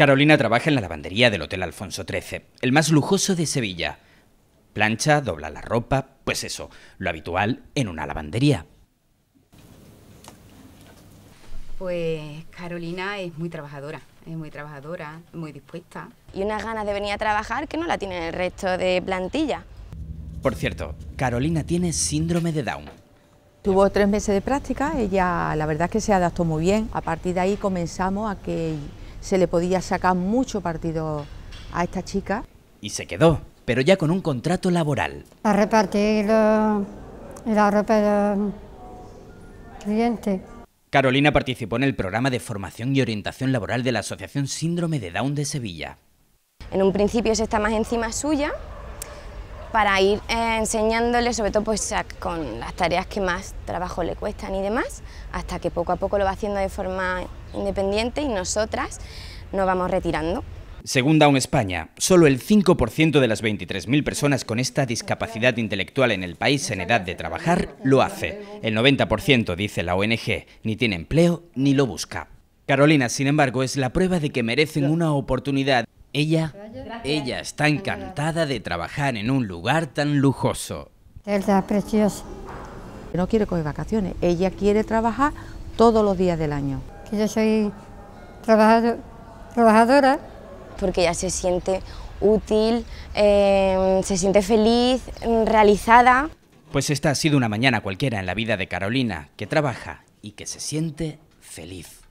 Carolina trabaja en la lavandería del Hotel Alfonso XIII, el más lujoso de Sevilla. Plancha, dobla la ropa, pues eso, lo habitual en una lavandería. Pues Carolina es muy trabajadora, es muy trabajadora, muy dispuesta. Y unas ganas de venir a trabajar que no la tiene el resto de plantilla. Por cierto, Carolina tiene síndrome de Down. Tuvo tres meses de práctica, ella la verdad es que se adaptó muy bien. A partir de ahí comenzamos a que se le podía sacar mucho partido a esta chica. Y se quedó, pero ya con un contrato laboral. "...para repartir la ropa cliente. Carolina participó en el programa de formación y orientación laboral de la Asociación Síndrome de Down de Sevilla. En un principio se está más encima suya, para ir eh, enseñándole, sobre todo pues, con las tareas que más trabajo le cuestan y demás, hasta que poco a poco lo va haciendo de forma independiente y nosotras nos vamos retirando. Según Down España, solo el 5% de las 23.000 personas con esta discapacidad intelectual en el país en edad de trabajar lo hace. El 90%, dice la ONG, ni tiene empleo ni lo busca. Carolina, sin embargo, es la prueba de que merecen una oportunidad ella, ella está encantada de trabajar en un lugar tan lujoso. Está preciosa. No quiere coger vacaciones, ella quiere trabajar todos los días del año. Que yo soy trabajadora. Porque ella se siente útil, em, se siente feliz, em, realizada. Pues esta ha sido una mañana cualquiera en la vida de Carolina, que trabaja y que se siente feliz.